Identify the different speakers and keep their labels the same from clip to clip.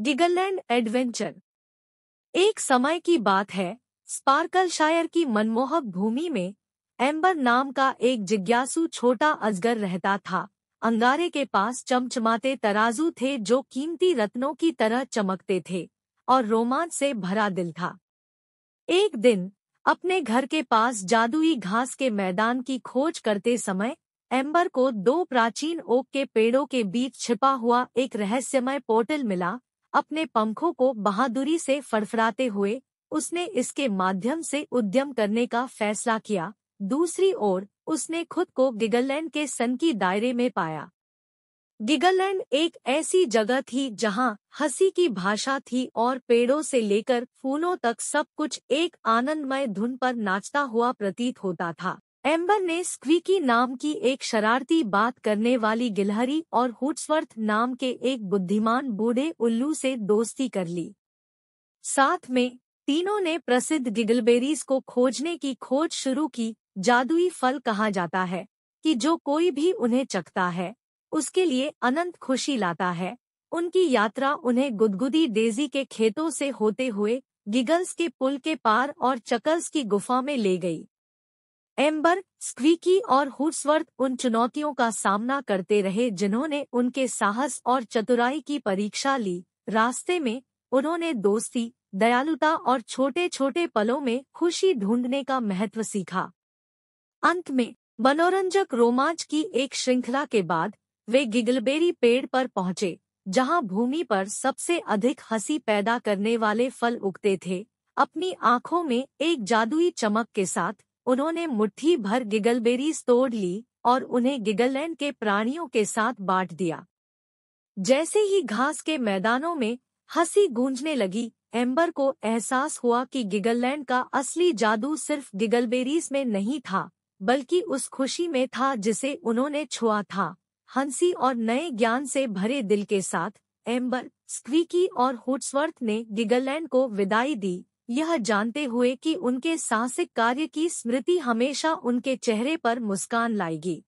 Speaker 1: डिगलैंड adventure एक समय की बात है स्पार्कल शायर की मनमोहक भूमि में एम्बर नाम का एक जिज्ञासु छोटा अजगर रहता था अंगारे के पास चमचमाते तराजू थे जो कीमती रत्नों की तरह चमकते थे और रोमांच से भरा दिल था एक दिन अपने घर के पास जादुई घास के मैदान की खोज करते समय एम्बर को दो प्राचीन ओक के पेड़ों के बीच छिपा हुआ एक रहस्यमय पोर्टल मिला अपने पंखों को बहादुरी से फड़फड़ाते हुए उसने इसके माध्यम से उद्यम करने का फैसला किया दूसरी ओर उसने खुद को गिगरलैंड के सन की दायरे में पाया गिगरलैंड एक ऐसी जगह थी जहां हंसी की भाषा थी और पेड़ों से लेकर फूलों तक सब कुछ एक आनंदमय धुन पर नाचता हुआ प्रतीत होता था एम्बर ने स्क्वीकी नाम की एक शरारती बात करने वाली गिलहरी और हुट्सवर्थ नाम के एक बुद्धिमान बूढ़े उल्लू से दोस्ती कर ली साथ में तीनों ने प्रसिद्ध गिगलबेरीज को खोजने की खोज शुरू की जादुई फल कहा जाता है कि जो कोई भी उन्हें चखता है उसके लिए अनंत खुशी लाता है उनकी यात्रा उन्हें गुदगुदी डेजी के खेतों से होते हुए गिगल्स के पुल के पार और चकल्स की गुफा में ले गई एम्बर स्क्वीकी और हुर्सवर्थ उन चुनौतियों का सामना करते रहे जिन्होंने उनके साहस और चतुराई की परीक्षा ली रास्ते में उन्होंने दोस्ती दयालुता और छोटे छोटे पलों में खुशी ढूंढने का महत्व सीखा अंत में मनोरंजक रोमांच की एक श्रृंखला के बाद वे गिगलबेरी पेड़ पर पहुंचे जहां भूमि पर सबसे अधिक हंसी पैदा करने वाले फल उगते थे अपनी आंखों में एक जादुई चमक के साथ उन्होंने मुट्ठी भर गिगलबेरीज तोड़ ली और उन्हें गिगलैंड के प्राणियों के साथ बांट दिया जैसे ही घास के मैदानों में हंसी गूंजने लगी एम्बर को एहसास हुआ कि गिगलैंड का असली जादू सिर्फ गिगलबेरीज में नहीं था बल्कि उस खुशी में था जिसे उन्होंने छुआ था हंसी और नए ज्ञान से भरे दिल के साथ एम्बर स्क्वीकी और हुट्सवर्थ ने गिगलैंड को विदाई दी यह जानते हुए कि उनके साहसिक कार्य की स्मृति हमेशा उनके चेहरे पर मुस्कान लाएगी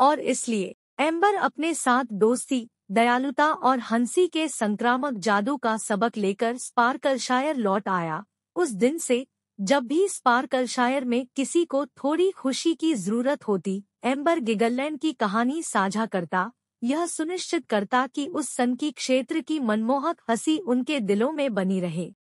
Speaker 1: और इसलिए एम्बर अपने साथ दोस्ती दयालुता और हंसी के संक्रामक जादू का सबक लेकर स्पार्कलशायर लौट आया उस दिन से जब भी स्पार्कलशायर में किसी को थोड़ी खुशी की जरूरत होती एम्बर गिगलैंड की कहानी साझा करता यह सुनिश्चित करता कि उस सन की क्षेत्र की मनमोहक हंसी उनके दिलों में बनी रहे